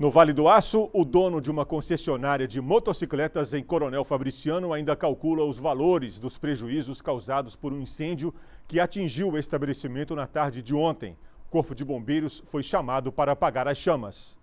No Vale do Aço, o dono de uma concessionária de motocicletas em Coronel Fabriciano ainda calcula os valores dos prejuízos causados por um incêndio que atingiu o estabelecimento na tarde de ontem. O Corpo de Bombeiros foi chamado para apagar as chamas.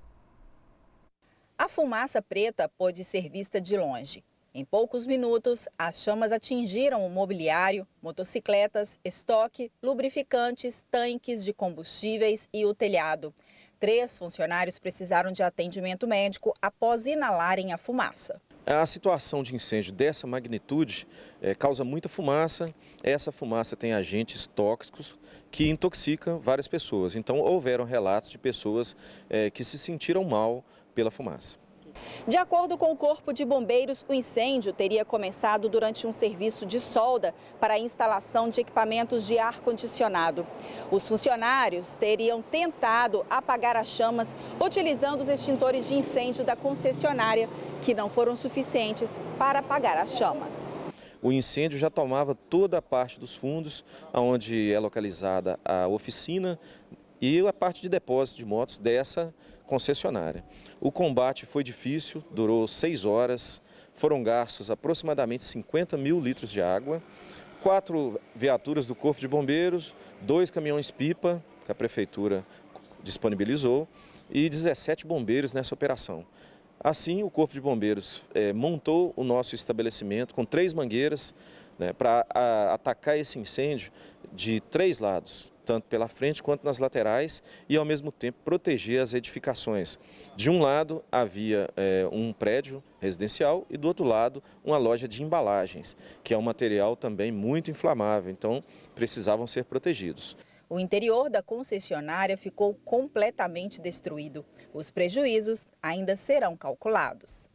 A fumaça preta pôde ser vista de longe. Em poucos minutos, as chamas atingiram o mobiliário, motocicletas, estoque, lubrificantes, tanques de combustíveis e o telhado. Três funcionários precisaram de atendimento médico após inalarem a fumaça. A situação de incêndio dessa magnitude é, causa muita fumaça. Essa fumaça tem agentes tóxicos que intoxicam várias pessoas. Então, houveram relatos de pessoas é, que se sentiram mal pela fumaça. De acordo com o Corpo de Bombeiros, o incêndio teria começado durante um serviço de solda para a instalação de equipamentos de ar-condicionado. Os funcionários teriam tentado apagar as chamas utilizando os extintores de incêndio da concessionária, que não foram suficientes para apagar as chamas o incêndio já tomava toda a parte dos fundos, onde é localizada a oficina, e a parte de depósito de motos dessa concessionária. O combate foi difícil, durou seis horas, foram gastos aproximadamente 50 mil litros de água, quatro viaturas do Corpo de Bombeiros, dois caminhões-pipa, que a Prefeitura disponibilizou, e 17 bombeiros nessa operação. Assim, o Corpo de Bombeiros é, montou o nosso estabelecimento com três mangueiras, né, para atacar esse incêndio de três lados, tanto pela frente quanto nas laterais, e ao mesmo tempo proteger as edificações. De um lado havia é, um prédio residencial e do outro lado uma loja de embalagens, que é um material também muito inflamável, então precisavam ser protegidos. O interior da concessionária ficou completamente destruído. Os prejuízos ainda serão calculados.